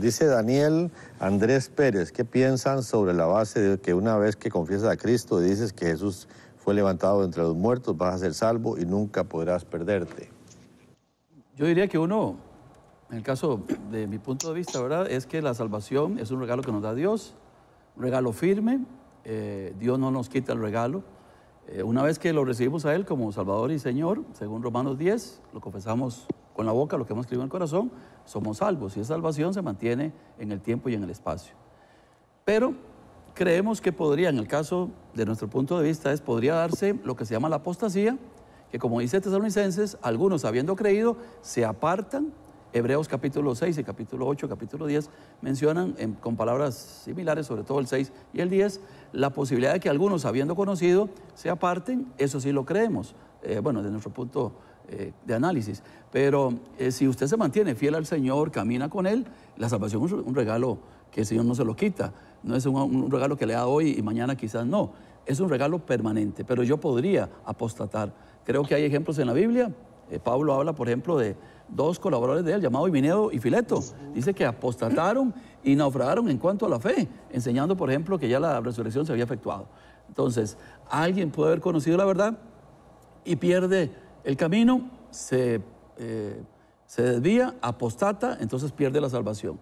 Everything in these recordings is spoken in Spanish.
Dice Daniel Andrés Pérez, ¿qué piensan sobre la base de que una vez que confiesas a Cristo y dices que Jesús fue levantado entre los muertos, vas a ser salvo y nunca podrás perderte? Yo diría que uno, en el caso de mi punto de vista, ¿verdad? Es que la salvación es un regalo que nos da Dios, un regalo firme, eh, Dios no nos quita el regalo. Eh, una vez que lo recibimos a Él como Salvador y Señor, según Romanos 10, lo confesamos con la boca lo que hemos escrito en el corazón, somos salvos. Y esa salvación se mantiene en el tiempo y en el espacio. Pero creemos que podría, en el caso de nuestro punto de vista, es podría darse lo que se llama la apostasía, que como dice Tesalonicenses, algunos habiendo creído se apartan. Hebreos capítulo 6 y capítulo 8, capítulo 10 mencionan con palabras similares, sobre todo el 6 y el 10, la posibilidad de que algunos habiendo conocido se aparten, eso sí lo creemos, eh, bueno, desde nuestro punto eh, de análisis. Pero eh, si usted se mantiene fiel al Señor, camina con Él, la salvación es un regalo que el Señor no se lo quita. No es un, regalo que le da hoy y mañana quizás no. Es un regalo permanente, pero yo podría apostatar. Creo que hay ejemplos en la Biblia. Eh, Pablo habla, por ejemplo, de dos colaboradores de él, llamados Iminedo y Fileto. Dice que apostataron y naufragaron en cuanto a la fe, enseñando, por ejemplo, que ya la resurrección se había efectuado. Entonces, alguien puede haber conocido la verdad y pierde el camino eh, se, desvía, apostata, entonces pierde la salvación.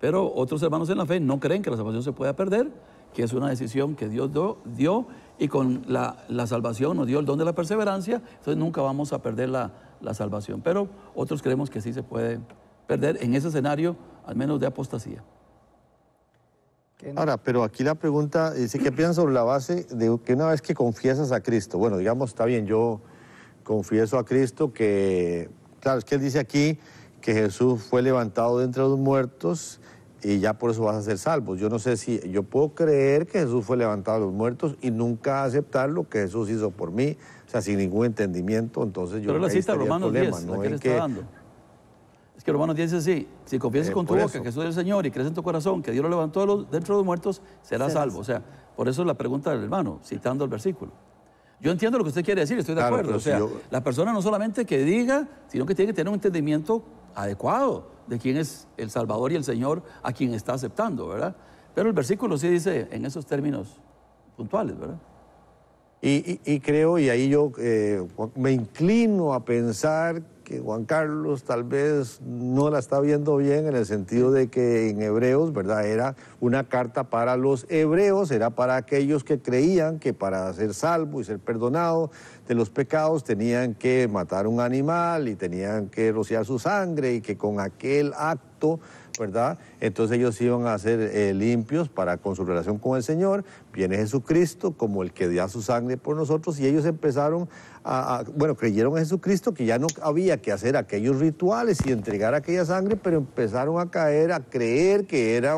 Pero otros hermanos en la fe no creen que la salvación se pueda perder, que es una decisión que Dios dio y con la, salvación nos dio el don de la perseverancia, entonces nunca vamos a perder la, salvación. Pero otros creemos que sí se puede perder en ese escenario, al menos de apostasía. Ahora, pero aquí la pregunta dice, eh, que piensan sobre la base de que una vez que confiesas a Cristo? Bueno, digamos, está bien, yo confieso a Cristo que, claro, es que él dice aquí que Jesús fue levantado de los muertos y ya por eso vas a ser salvo. Yo no sé si yo puedo creer que Jesús fue levantado de los muertos y nunca aceptar lo que Jesús hizo por mí, o sea, sin ningún entendimiento, entonces yo Pero la cita Romanos problema, ¿no? la que está dando. Es que Romanos 10 dice así, si confiesas eh, con tu boca que Jesús es el Señor y crees en tu corazón que Dios lo levantó los, dentro de los muertos, serás, salvo. O sea, por eso es la pregunta del hermano, citando el versículo. Yo entiendo lo que usted quiere decir, estoy de acuerdo. O sea, la persona no solamente que diga, sino que tiene que tener un entendimiento adecuado de quién es el Salvador y el Señor a quien está aceptando, ¿verdad? Pero el versículo sí dice en esos términos puntuales, ¿verdad? Y, creo, y ahí yo eh, me inclino a pensar que Juan Carlos tal vez no la está viendo bien en el sentido de que en Hebreos, ¿verdad? Era una carta para los hebreos, era para aquellos que creían que para ser salvo y ser perdonado de los pecados tenían que matar un animal y tenían que rociar su sangre y que con aquel acto ¿verdad? Entonces ellos iban a ser eh, limpios para con su relación con el Señor. Viene Jesucristo como el que dio su sangre por nosotros y ellos empezaron a, bueno, creyeron en Jesucristo que ya no había que hacer aquellos rituales y entregar aquella sangre, pero empezaron a caer, a creer que era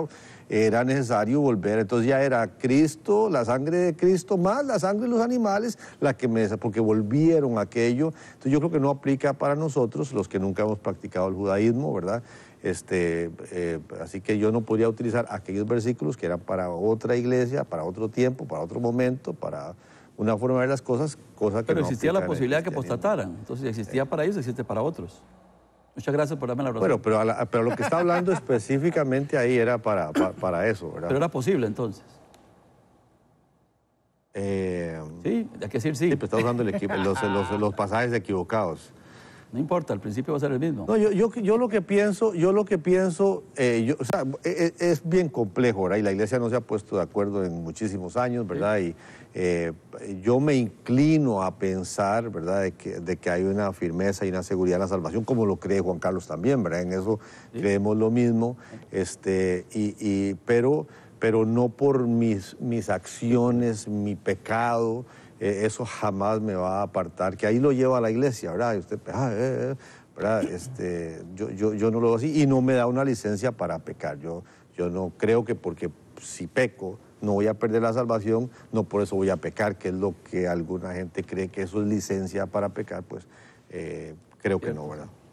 era necesario volver. Entonces ya era Cristo, la sangre de Cristo, más la sangre de los animales, la que me porque volvieron aquello. Entonces yo creo que no aplica para nosotros, los que nunca hemos practicado el judaísmo, ¿verdad? Este, eh, así que yo no podía utilizar aquellos versículos que eran para otra iglesia, para otro tiempo, para otro momento, para una forma de ver las cosas, cosa que Pero existía la posibilidad que postataran Entonces, existía para ellos, existe para otros. Muchas gracias por darme la razón. pero, lo que está hablando específicamente ahí era para, para, eso, Pero era posible entonces. Eh, sí, hay que decir sí. Sí, pero está usando el equipo, los, los pasajes equivocados. No importa, al principio va a ser el mismo. No, yo, yo, yo lo que pienso, yo lo que pienso, eh, e, e, es, bien complejo, ahora Y la iglesia no se ha puesto de acuerdo en muchísimos años, ¿verdad? Y eh, yo me inclino a pensar, ¿verdad?, de que, de que, hay una firmeza y una seguridad en la salvación, como lo cree Juan Carlos también, ¿verdad? En eso creemos lo mismo, este, y, pero, pero no por mis, mis acciones, mi pecado. Eh, eso jamás me va a apartar, que ahí lo lleva a la iglesia, ¿verdad? Y usted, ah, eh, eh, Este, yo, yo, yo, no lo veo así y no me da una licencia para pecar. Yo, yo no creo que porque si peco no voy a perder la salvación, no por eso voy a pecar, que es lo que alguna gente cree que eso es licencia para pecar, pues creo que no, ¿verdad?